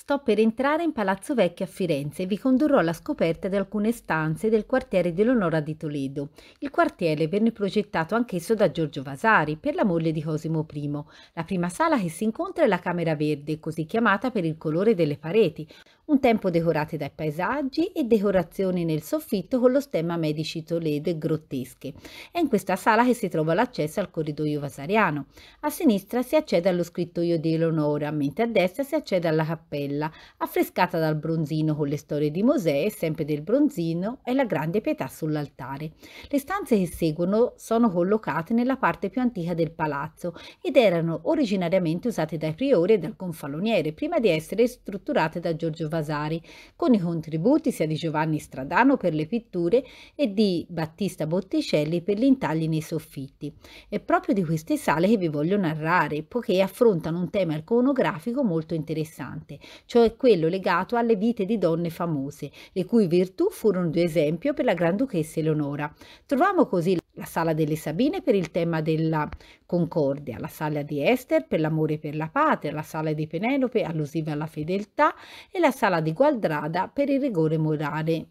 Sto per entrare in Palazzo Vecchio a Firenze e vi condurrò alla scoperta di alcune stanze del quartiere dell'Onora di Toledo. Il quartiere venne progettato anch'esso da Giorgio Vasari per la moglie di Cosimo I. La prima sala che si incontra è la Camera Verde, così chiamata per il colore delle pareti, un tempo decorati dai paesaggi e decorazioni nel soffitto con lo stemma Medici Toledo e grottesche. È in questa sala che si trova l'accesso al corridoio vasariano. A sinistra si accede allo scrittoio di Eleonora, mentre a destra si accede alla cappella, affrescata dal bronzino con le storie di Mosè e sempre del bronzino e la grande pietà sull'altare. Le stanze che seguono sono collocate nella parte più antica del palazzo ed erano originariamente usate dai priori e dal gonfaloniere prima di essere strutturate da Giorgio Vasariano Vasari, con i contributi sia di Giovanni Stradano per le pitture e di Battista Botticelli per gli intagli nei soffitti. È proprio di queste sale che vi voglio narrare, poiché affrontano un tema iconografico molto interessante, cioè quello legato alle vite di donne famose, le cui virtù furono di esempio per la Granduchessa Eleonora. Troviamo così la sala delle Sabine per il tema della concordia, la sala di Esther per l'amore per la patria, la sala di Penelope allusiva alla fedeltà e la sala di Gualdrada per il rigore morale.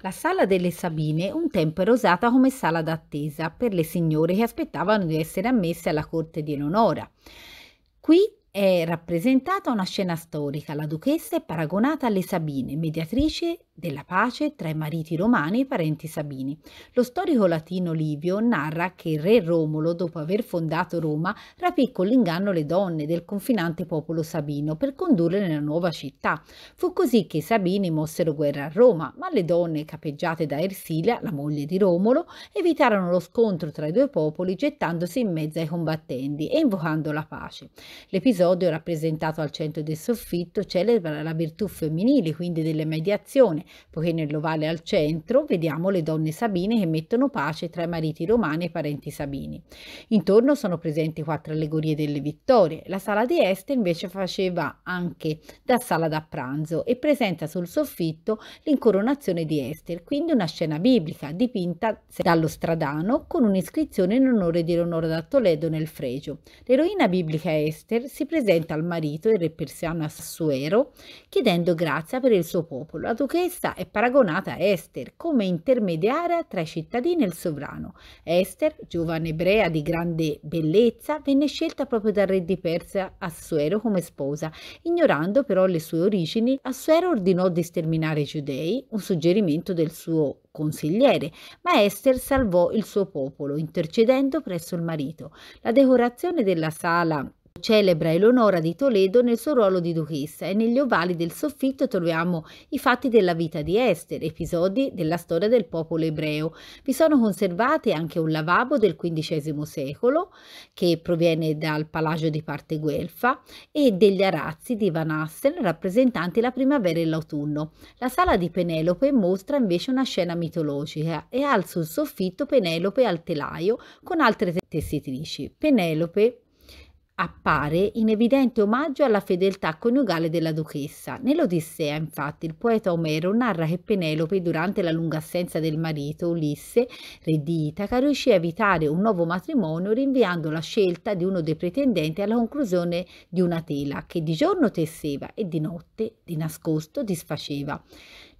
La sala delle Sabine un tempo era usata come sala d'attesa per le signore che aspettavano di essere ammesse alla corte di Eleonora. Qui è rappresentata una scena storica. La duchessa è paragonata alle Sabine, mediatrice della pace tra i mariti romani e i parenti sabini. Lo storico latino Livio narra che il re Romolo, dopo aver fondato Roma, rapì con l'inganno le donne del confinante popolo sabino per condurle nella nuova città. Fu così che i sabini mossero guerra a Roma, ma le donne capeggiate da Ersilia, la moglie di Romolo, evitarono lo scontro tra i due popoli gettandosi in mezzo ai combattenti e invocando la pace. L'episodio rappresentato al centro del soffitto celebra la virtù femminile, quindi delle mediazioni, poiché nell'ovale al centro vediamo le donne sabine che mettono pace tra i mariti romani e i parenti sabini. Intorno sono presenti quattro allegorie delle vittorie. La sala di Este invece faceva anche da sala da pranzo e presenta sul soffitto l'incoronazione di Esther, quindi una scena biblica dipinta dallo Stradano con un'iscrizione in onore di Leonora da Toledo nel Fregio. L'eroina biblica Esther si presenta al marito, il re persiano Assuero, chiedendo grazia per il suo popolo. La duchessa Essa è paragonata a Esther come intermediaria tra i cittadini e il sovrano. Esther, giovane ebrea di grande bellezza, venne scelta proprio dal re di Persia Assuero come sposa. Ignorando però le sue origini, Assuero ordinò di sterminare i giudei, un suggerimento del suo consigliere, ma Esther salvò il suo popolo intercedendo presso il marito. La decorazione della sala Celebra Eleonora di Toledo nel suo ruolo di duchessa e negli ovali del soffitto troviamo i fatti della vita di Esther, episodi della storia del popolo ebreo. Vi sono conservati anche un lavabo del XV secolo che proviene dal Palagio di parte Guelfa e degli arazzi di Van Assen rappresentanti la primavera e l'autunno. La sala di Penelope mostra invece una scena mitologica e ha sul soffitto Penelope al telaio con altre tessitrici. Penelope appare in evidente omaggio alla fedeltà coniugale della duchessa. Nell'Odissea, infatti, il poeta Omero narra che Penelope, durante la lunga assenza del marito Ulisse, re di Itaca, riuscì a evitare un nuovo matrimonio rinviando la scelta di uno dei pretendenti alla conclusione di una tela che di giorno tesseva e di notte, di nascosto, disfaceva.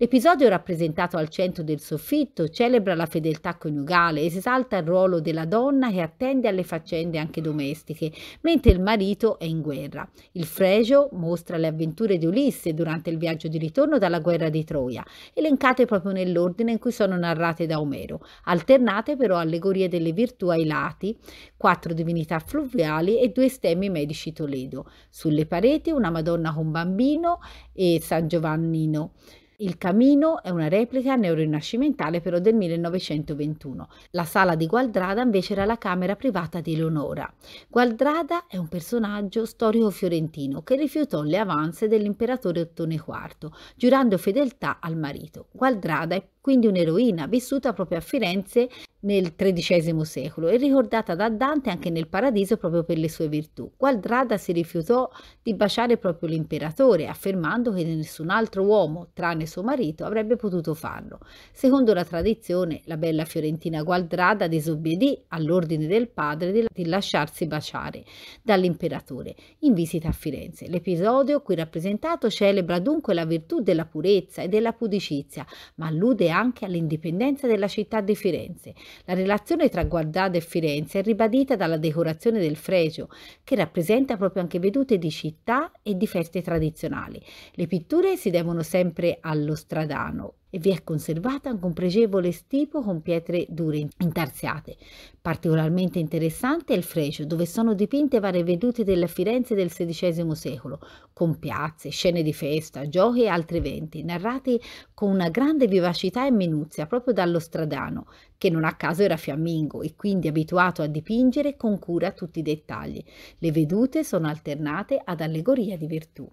L'episodio rappresentato al centro del soffitto celebra la fedeltà coniugale, esalta il ruolo della donna che attende alle faccende anche domestiche, mentre il marito è in guerra. Il fregio mostra le avventure di Ulisse durante il viaggio di ritorno dalla guerra di Troia, elencate proprio nell'ordine in cui sono narrate da Omero, alternate però allegorie delle virtù ai lati, quattro divinità fluviali e due stemmi medici Toledo. Sulle pareti una Madonna con bambino e San Giovannino. Il camino è una replica neorinascimentale però del 1921. La sala di Gualdrada invece era la camera privata di Eleonora. Gualdrada è un personaggio storico fiorentino che rifiutò le avanze dell'imperatore Ottone IV, giurando fedeltà al marito. Gualdrada è quindi un'eroina vissuta proprio a Firenze nel XIII secolo e ricordata da Dante anche nel paradiso proprio per le sue virtù. Gualdrada si rifiutò di baciare proprio l'imperatore, affermando che nessun altro uomo, tranne suo marito, avrebbe potuto farlo. Secondo la tradizione, la bella fiorentina Gualdrada disobbedì all'ordine del padre di lasciarsi baciare dall'imperatore in visita a Firenze. L'episodio qui rappresentato celebra dunque la virtù della purezza e della pudicizia, ma allude anche all'indipendenza della città di Firenze la relazione tra Guardado e Firenze è ribadita dalla decorazione del fregio, che rappresenta proprio anche vedute di città e di feste tradizionali. Le pitture si devono sempre allo stradano e vi è conservata anche un pregevole stipo con pietre dure intarsiate. Particolarmente interessante è il Fregio, dove sono dipinte varie vedute della Firenze del XVI secolo, con piazze, scene di festa, giochi e altri eventi, narrati con una grande vivacità e minuzia proprio dallo stradano, che non a caso era fiammingo e quindi abituato a dipingere con cura tutti i dettagli. Le vedute sono alternate ad allegoria di virtù.